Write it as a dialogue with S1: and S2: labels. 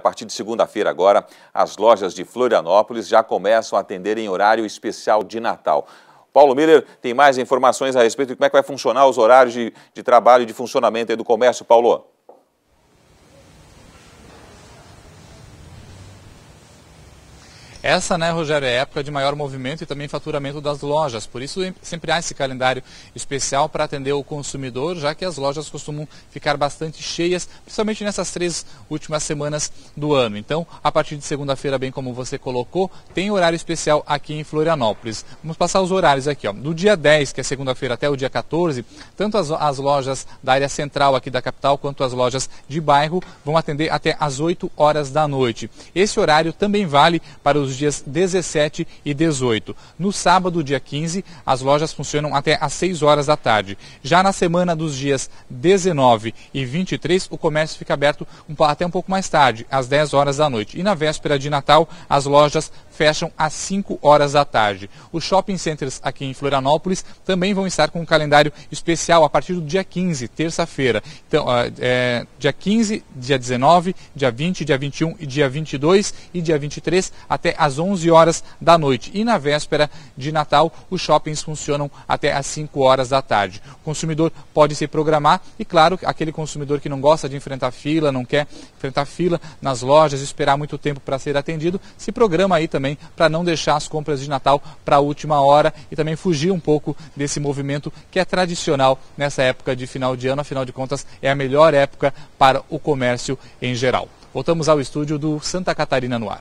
S1: a partir de segunda-feira agora, as lojas de Florianópolis já começam a atender em horário especial de Natal. Paulo Miller tem mais informações a respeito de como é que vai funcionar os horários de, de trabalho e de funcionamento do comércio. Paulo.
S2: Essa, né, Rogério, é a época de maior movimento e também faturamento das lojas. Por isso, sempre há esse calendário especial para atender o consumidor, já que as lojas costumam ficar bastante cheias, principalmente nessas três últimas semanas do ano. Então, a partir de segunda-feira, bem como você colocou, tem horário especial aqui em Florianópolis. Vamos passar os horários aqui. Ó. Do dia 10, que é segunda-feira, até o dia 14, tanto as, as lojas da área central aqui da capital quanto as lojas de bairro vão atender até às 8 horas da noite. Esse horário também vale para os nos dias 17 e 18. No sábado, dia 15, as lojas funcionam até às 6 horas da tarde. Já na semana dos dias 19 e 23, o comércio fica aberto até um pouco mais tarde, às 10 horas da noite. E na véspera de Natal, as lojas fecham às 5 horas da tarde. Os shopping centers aqui em Florianópolis também vão estar com um calendário especial a partir do dia 15, terça-feira. Então, ah, é, dia 15, dia 19, dia 20, dia 21 e dia 22 e dia 23 até às 11 horas da noite. E na véspera de Natal, os shoppings funcionam até às 5 horas da tarde. O consumidor pode se programar e, claro, aquele consumidor que não gosta de enfrentar fila, não quer enfrentar fila nas lojas, esperar muito tempo para ser atendido, se programa aí também também para não deixar as compras de Natal para a última hora e também fugir um pouco desse movimento que é tradicional nessa época de final de ano. Afinal de contas, é a melhor época para o comércio em geral. Voltamos ao estúdio do Santa Catarina no Ar.